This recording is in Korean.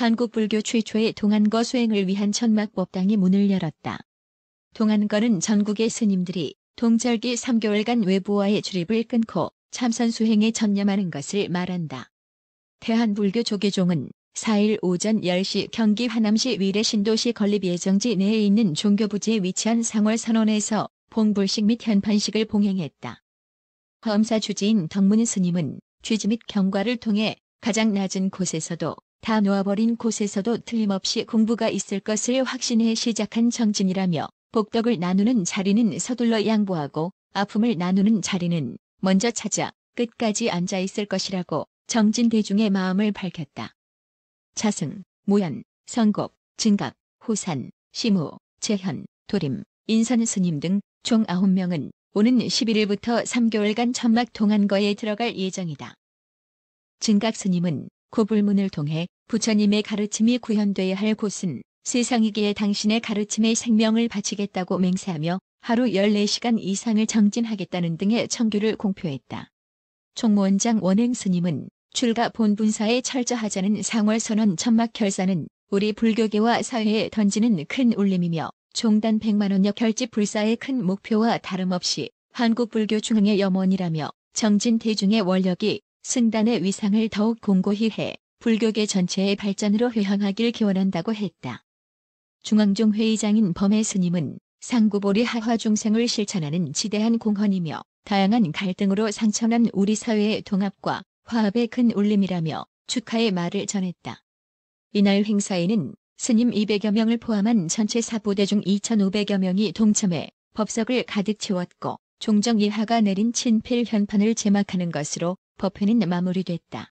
한국 불교 최초의 동안거 수행을 위한 천막법당이 문을 열었다. 동안거는 전국의 스님들이 동절기 3개월간 외부와의 출입을 끊고 참선 수행에 전념하는 것을 말한다. 대한불교 조계종은 4일 오전 10시 경기 화남시 위례 신도시 건립 예정지 내에 있는 종교부지에 위치한 상월선원에서 봉불식 및 현판식을 봉행했다. 화사 주지인 덕문 스님은 취지 및 경과를 통해 가장 낮은 곳에서도 다 놓아버린 곳에서도 틀림없이 공부가 있을 것을 확신해 시작한 정진이라며 복덕을 나누는 자리는 서둘러 양보하고 아픔을 나누는 자리는 먼저 찾아 끝까지 앉아있을 것이라고 정진 대중의 마음을 밝혔다. 차승, 무연, 성곡, 진각 호산, 심우, 재현, 도림, 인선 스님 등 총 9명은 오는 11일부터 3개월간 천막 동안거에 들어갈 예정이다. 진각 스님은 고불문을 통해 부처님의 가르침이 구현돼야 할 곳은 세상이기에 당신의 가르침에 생명을 바치겠다고 맹세하며 하루 14시간 이상을 정진하겠다는 등의 청교를 공표했다. 총무원장 원행 스님은 출가 본분사에 철저하자는 상월선언 천막 결사는 우리 불교계와 사회에 던지는 큰 울림이며 종단 100만원역 결집 불사의 큰 목표와 다름없이 한국 불교 중흥의 염원이라며 정진 대중의 원력이 승단의 위상을 더욱 공고히 해 불교계 전체의 발전으로 회항하길 기원한다고 했다. 중앙종 회의장인 범해 스님은 상구보리 하화 중생을 실천하는 지대한 공헌이며 다양한 갈등으로 상처난 우리 사회의 통합과 화합의 큰 울림이라며 축하의 말을 전했다. 이날 행사에는 스님 200여 명을 포함한 전체 사부대중 2,500여 명이 동참해 법석을 가득 채웠고 종정 이하가 내린 친필 현판을 제막하는 것으로 법회는 마무리됐다.